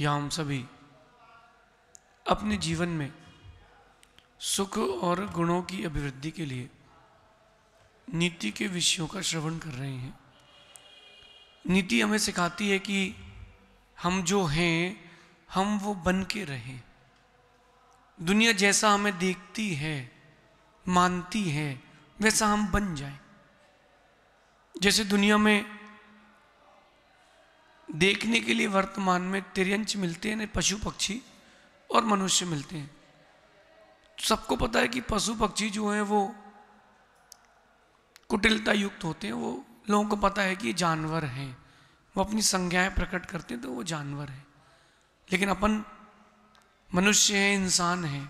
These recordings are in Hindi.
या हम सभी अपने जीवन में सुख और गुणों की अभिवृद्धि के लिए नीति के विषयों का श्रवण कर रहे हैं नीति हमें सिखाती है कि हम जो हैं हम वो बन के रहें दुनिया जैसा हमें देखती है मानती है वैसा हम बन जाएं जैसे दुनिया में देखने के लिए वर्तमान में तिरंच मिलते हैं पशु पक्षी और मनुष्य मिलते हैं सबको पता है कि पशु पक्षी जो हैं वो कुटिलता युक्त होते हैं वो लोगों को पता है कि ये जानवर हैं वो अपनी संज्ञाएं प्रकट करते हैं तो वो जानवर हैं लेकिन अपन मनुष्य हैं इंसान हैं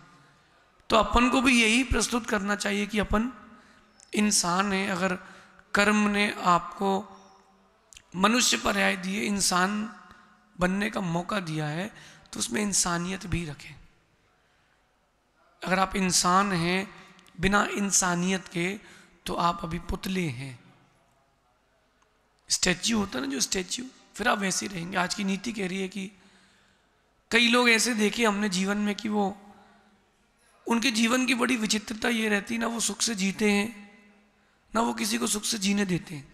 तो अपन को भी यही प्रस्तुत करना चाहिए कि अपन इंसान हैं अगर कर्म ने आपको मनुष्य पर्याय दिए इंसान बनने का मौका दिया है तो उसमें इंसानियत भी रखें अगर आप इंसान हैं बिना इंसानियत के तो आप अभी पुतले हैं स्टैच्यू होता है ना जो स्टैच्यू फिर आप वैसे रहेंगे आज की नीति कह रही है कि कई लोग ऐसे देखे हमने जीवन में कि वो उनके जीवन की बड़ी विचित्रता ये रहती ना वो सुख से जीते हैं ना वो किसी को सुख से जीने देते हैं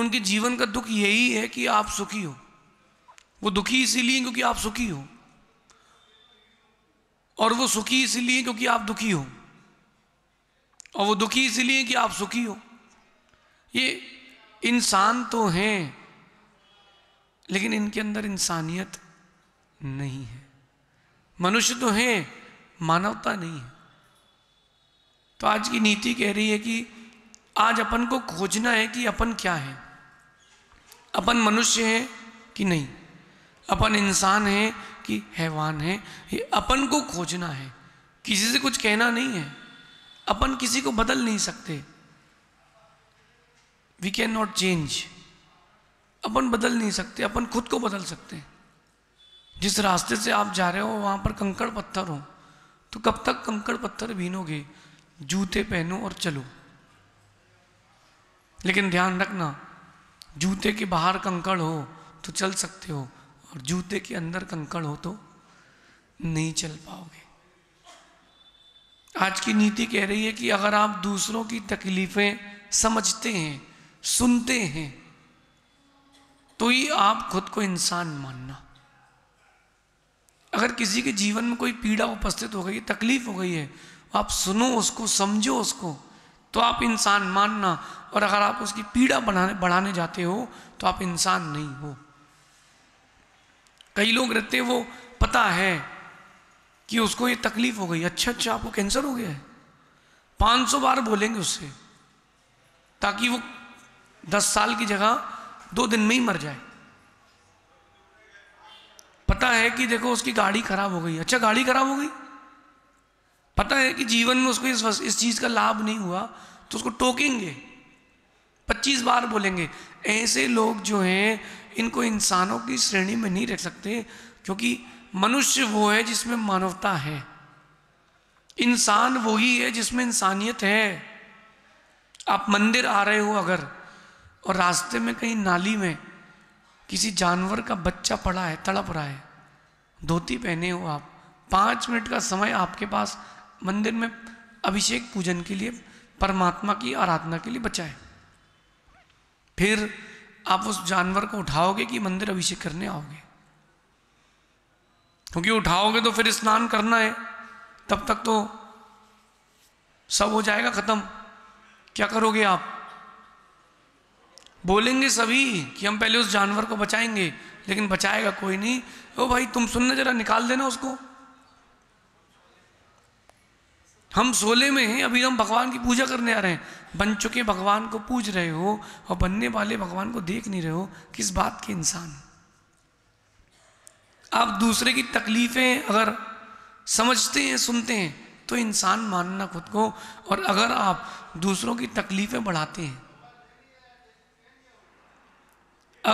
उनके जीवन का दुख यही है कि आप सुखी हो वो दुखी इसीलिए क्योंकि आप सुखी हो और वो सुखी इसीलिए क्योंकि आप दुखी हो और वो दुखी इसीलिए कि आप सुखी हो ये इंसान तो हैं लेकिन इनके अंदर इंसानियत नहीं है मनुष्य तो हैं मानवता नहीं है तो आज की नीति कह रही है कि आज अपन को खोजना है कि अपन क्या है अपन मनुष्य हैं कि नहीं अपन इंसान हैं कि हैवान है ये अपन को खोजना है किसी से कुछ कहना नहीं है अपन किसी को बदल नहीं सकते वी कैन नॉट चेंज अपन बदल नहीं सकते अपन खुद को बदल सकते जिस रास्ते से आप जा रहे हो वहां पर कंकड़ पत्थर हो तो कब तक कंकड़ पत्थर भीनोगे जूते पहनो और चलो लेकिन ध्यान रखना जूते के बाहर कंकड़ हो तो चल सकते हो और जूते के अंदर कंकड़ हो तो नहीं चल पाओगे आज की नीति कह रही है कि अगर आप दूसरों की तकलीफ़ें समझते हैं सुनते हैं तो ही आप खुद को इंसान मानना अगर किसी के जीवन में कोई पीड़ा उपस्थित हो गई है तकलीफ हो गई है आप सुनो उसको समझो उसको तो आप इंसान मानना और अगर आप उसकी पीड़ा बनाने बढ़ाने जाते हो तो आप इंसान नहीं हो कई लोग रहते वो पता है कि उसको ये तकलीफ हो गई अच्छा अच्छा आपको कैंसर हो गया है पाँच सौ बार बोलेंगे उससे ताकि वो दस साल की जगह दो दिन में ही मर जाए पता है कि देखो उसकी गाड़ी खराब हो गई अच्छा गाड़ी खराब हो गई है कि जीवन में उसको इस इस चीज़ का लाभ नहीं हुआ तो उसको टोकेंगे 25 बार बोलेंगे ऐसे लोग जो हैं इनको इंसानों की श्रेणी में नहीं रख सकते क्योंकि मनुष्य वो है जिसमें मानवता है इंसान वही है जिसमें इंसानियत है आप मंदिर आ रहे हो अगर और रास्ते में कहीं नाली में किसी जानवर का बच्चा पड़ा है तड़प रहा है धोती पहने हो आप पाँच मिनट का समय आपके पास मंदिर में अभिषेक पूजन के लिए परमात्मा की आराधना के लिए बचाए फिर आप उस जानवर को उठाओगे कि मंदिर अभिषेक करने आओगे क्योंकि उठाओगे तो फिर स्नान करना है तब तक तो सब हो जाएगा खत्म क्या करोगे आप बोलेंगे सभी कि हम पहले उस जानवर को बचाएंगे लेकिन बचाएगा कोई नहीं ओ भाई तुम सुनने जरा निकाल देना उसको हम सोले में हैं अभी हम भगवान की पूजा करने आ रहे हैं बन चुके भगवान को पूज रहे हो और बनने वाले भगवान को देख नहीं रहे हो किस बात के इंसान आप दूसरे की तकलीफ़ें अगर समझते हैं सुनते हैं तो इंसान मानना खुद को और अगर आप दूसरों की तकलीफ़ें बढ़ाते हैं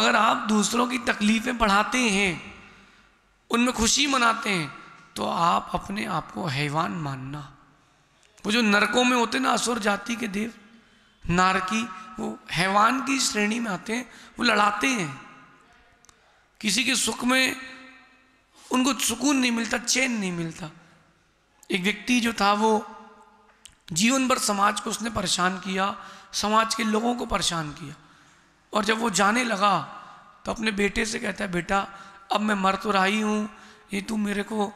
अगर आप दूसरों की तकलीफ़ें बढ़ाते हैं उनमें खुशी मनाते हैं तो आप अपने आप को हैवान मानना वो जो नरकों में होते ना असुर जाति के देव नारकी वो हैवान की श्रेणी में आते हैं वो लड़ाते हैं किसी के सुख में उनको सुकून नहीं मिलता चैन नहीं मिलता एक व्यक्ति जो था वो जीवन भर समाज को उसने परेशान किया समाज के लोगों को परेशान किया और जब वो जाने लगा तो अपने बेटे से कहता है बेटा अब मैं मर तो रहा ही हूँ ये तू मेरे को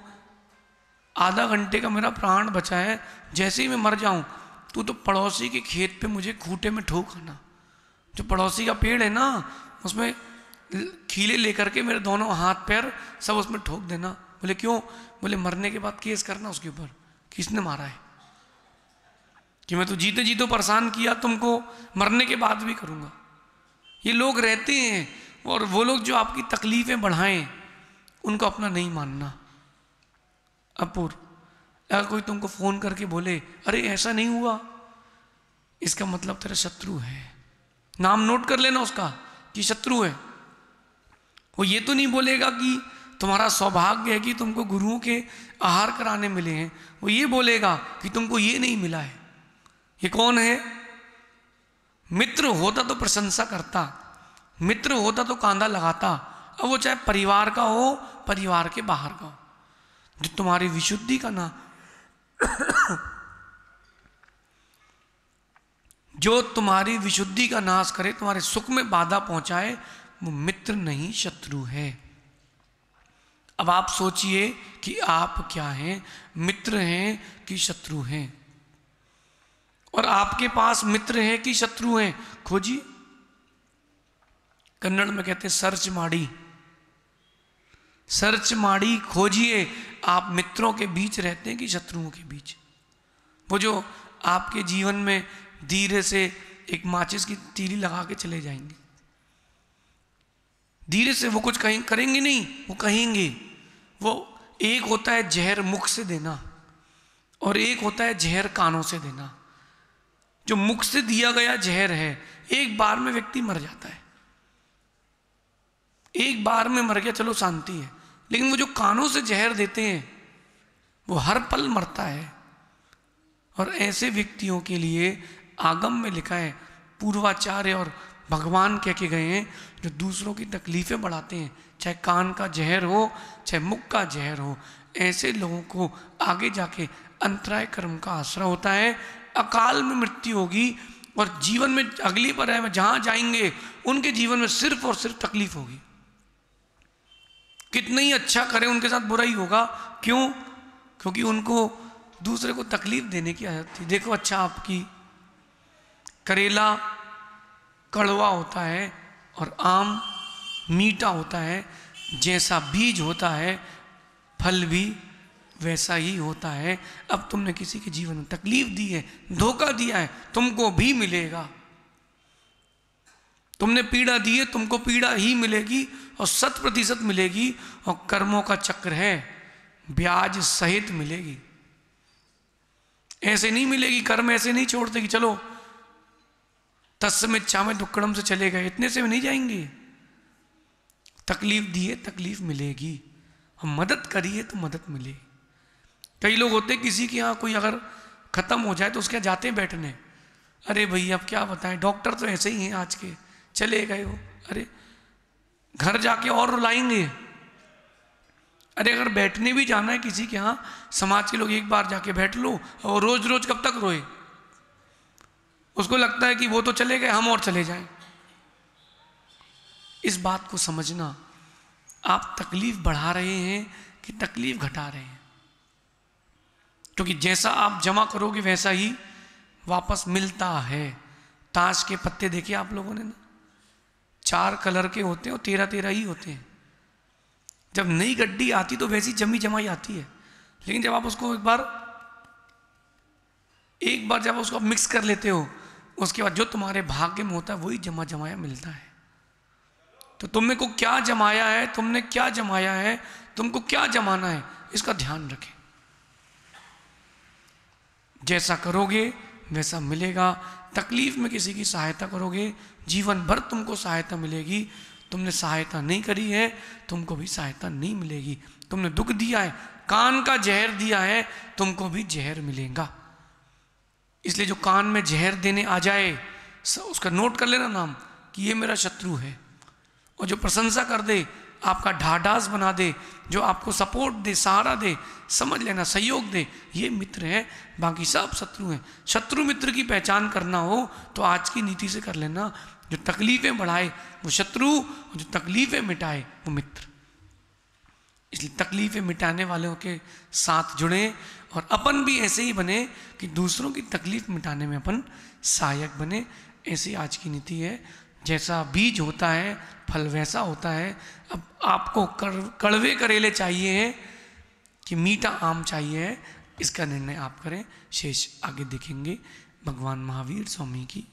आधा घंटे का मेरा प्राण बचा है जैसे ही मैं मर जाऊँ तू तो पड़ोसी के खेत पे मुझे खूटे में ठोक आना जो पड़ोसी का पेड़ है ना उसमें खीले लेकर के मेरे दोनों हाथ पैर सब उसमें ठोक देना बोले क्यों बोले मरने के बाद केस करना उसके ऊपर किसने मारा है कि मैं तो जीते जीते परेशान किया तुमको मरने के बाद भी करूँगा ये लोग रहते हैं और वो लोग जो आपकी तकलीफ़ें बढ़ाएं उनको अपना नहीं मानना अपूर अगर कोई तुमको फ़ोन करके बोले अरे ऐसा नहीं हुआ इसका मतलब तेरा शत्रु है नाम नोट कर लेना उसका कि शत्रु है वो ये तो नहीं बोलेगा कि तुम्हारा सौभाग्य है कि तुमको गुरुओं के आहार कराने मिले हैं वो ये बोलेगा कि तुमको ये नहीं मिला है ये कौन है मित्र होता तो प्रशंसा करता मित्र होता तो कांधा लगाता अब वो चाहे परिवार का हो परिवार के बाहर का हो जो तुम्हारी विशुद्धि का ना जो तुम्हारी विशुद्धि का नाश करे तुम्हारे सुख में बाधा पहुंचाए वो मित्र नहीं शत्रु है अब आप सोचिए कि आप क्या हैं मित्र हैं कि शत्रु हैं और आपके पास मित्र हैं कि शत्रु हैं खोजी कन्नड़ में कहते सर्च माड़ी सर्च माड़ी खोजिए आप मित्रों के बीच रहते हैं कि शत्रुओं के बीच वो जो आपके जीवन में धीरे से एक माचिस की तीली लगा के चले जाएंगे धीरे से वो कुछ कहीं करेंगे नहीं वो कहेंगे वो एक होता है जहर मुख से देना और एक होता है जहर कानों से देना जो मुख से दिया गया जहर है एक बार में व्यक्ति मर जाता है एक बार में मर गया चलो शांति है लेकिन वो जो कानों से जहर देते हैं वो हर पल मरता है और ऐसे व्यक्तियों के लिए आगम में लिखा है पूर्वाचार्य और भगवान कह के गए हैं जो दूसरों की तकलीफ़ें बढ़ाते हैं चाहे कान का जहर हो चाहे मुख का जहर हो ऐसे लोगों को आगे जाके अंतराय कर्म का आश्रय होता है अकाल में मृत्यु होगी और जीवन में अगली पर है जहाँ जाएंगे उनके जीवन में सिर्फ और सिर्फ तकलीफ होगी कितने ही अच्छा करें उनके साथ बुरा ही होगा क्यों क्योंकि उनको दूसरे को तकलीफ देने की आदत थी देखो अच्छा आपकी करेला कड़वा होता है और आम मीठा होता है जैसा बीज होता है फल भी वैसा ही होता है अब तुमने किसी के जीवन में तकलीफ दी है धोखा दिया है तुमको भी मिलेगा तुमने पीड़ा दी है तुमको पीड़ा ही मिलेगी और शत प्रतिशत मिलेगी और कर्मों का चक्र है ब्याज सहित मिलेगी ऐसे नहीं मिलेगी कर्म ऐसे नहीं छोड़ते कि चलो तस्मित चावे दुक्कड़म से चले गए इतने से नहीं जाएंगे तकलीफ दिए तकलीफ मिलेगी हम मदद करिए तो मदद मिलेगी कई लोग होते किसी के यहाँ कोई अगर ख़त्म हो जाए तो उसके जाते बैठने अरे भैया अब क्या बताएं डॉक्टर तो ऐसे ही हैं आज के चले गए वो अरे घर जाके और रुलाएंगे अरे अगर बैठने भी जाना है किसी के यहाँ समाज के लोग एक बार जाके बैठ लो और रोज रोज कब तक रोए उसको लगता है कि वो तो चले गए हम और चले जाएं इस बात को समझना आप तकलीफ बढ़ा रहे हैं कि तकलीफ घटा रहे हैं क्योंकि जैसा आप जमा करोगे वैसा ही वापस मिलता है ताश के पत्ते देखे आप लोगों ने ना चार कलर के होते हैं और तेरह तेरह ही होते हैं जब नई गड्डी आती तो वैसी जमी जमाई आती है लेकिन जब आप उसको एक बार एक बार जब उसको आप मिक्स कर लेते हो उसके बाद जो तुम्हारे भाग्य में होता है वही जमा जमाया मिलता है तो तुमने को क्या जमाया है तुमने क्या जमाया है तुमको क्या जमाना है इसका ध्यान रखें जैसा करोगे वैसा मिलेगा तकलीफ में किसी की सहायता करोगे जीवन भर तुमको सहायता मिलेगी तुमने सहायता नहीं करी है तुमको भी सहायता नहीं मिलेगी तुमने दुख दिया है कान का जहर दिया है तुमको भी जहर मिलेगा इसलिए जो कान में जहर देने आ जाए उसका नोट कर लेना नाम कि ये मेरा शत्रु है और जो प्रशंसा कर दे आपका ढाढ़ास बना दे जो आपको सपोर्ट दे सहारा दे समझ लेना सहयोग दे ये मित्र है बाकी सब शत्रु हैं शत्रु मित्र की पहचान करना हो तो आज की नीति से कर लेना जो तकलीफ़ें बढ़ाए वो शत्रु और जो तकलीफ़ें मिटाए वो मित्र इसलिए तकलीफ़ें मिटाने वालों के साथ जुड़ें और अपन भी ऐसे ही बने कि दूसरों की तकलीफ़ मिटाने में अपन सहायक बने ऐसी आज की नीति है जैसा बीज होता है फल वैसा होता है अब आपको कर, कड़वे करेले चाहिए है कि मीठा आम चाहिए है इसका निर्णय आप करें शेष आगे देखेंगे भगवान महावीर स्वामी की